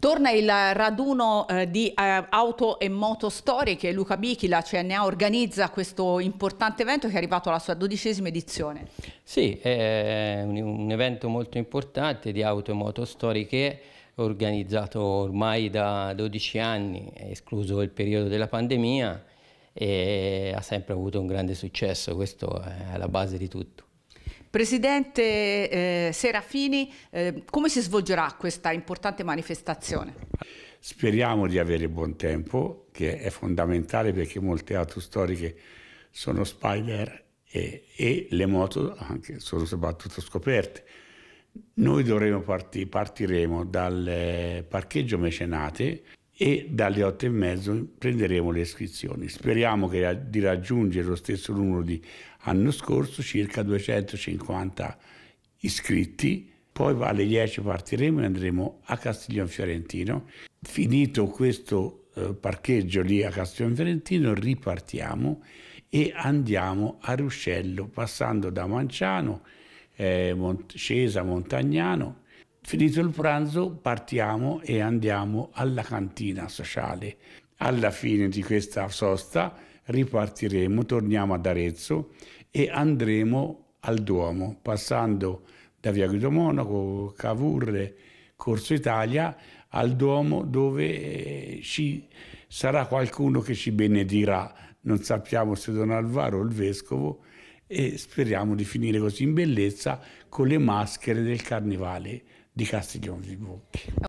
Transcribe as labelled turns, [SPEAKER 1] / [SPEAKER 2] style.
[SPEAKER 1] Torna il raduno eh, di eh, auto e moto storiche. Luca Bichi, la CNA, organizza questo importante evento che è arrivato alla sua dodicesima edizione.
[SPEAKER 2] Sì, è un, un evento molto importante di auto e moto storiche organizzato ormai da 12 anni, escluso il periodo della pandemia, e ha sempre avuto un grande successo, questo è la base di tutto.
[SPEAKER 1] Presidente eh, Serafini, eh, come si svolgerà questa importante manifestazione?
[SPEAKER 3] Speriamo di avere buon tempo, che è fondamentale perché molte auto storiche sono spider e, e le moto anche sono soprattutto scoperte. Noi dovremo partiremo dal eh, parcheggio Mecenate e dalle 8 e mezzo prenderemo le iscrizioni. Speriamo che, di raggiungere lo stesso numero di anno scorso, circa 250 iscritti. Poi alle 10 partiremo e andremo a Castiglione Fiorentino. Finito questo eh, parcheggio lì a Castiglione Fiorentino, ripartiamo e andiamo a Ruscello, passando da Manciano, eh, Mont- Scesa, Montagnano Finito il pranzo partiamo e andiamo alla cantina sociale. Alla fine di questa sosta ripartiremo, torniamo ad Arezzo e andremo al Duomo, passando da Via Guido Monaco, Cavour, Corso Italia, al Duomo dove eh, ci sarà qualcuno che ci benedirà, non sappiamo se Don Alvaro o il Vescovo, e speriamo di finire così in bellezza con le maschere del carnevale di Castiglione di Gruppi.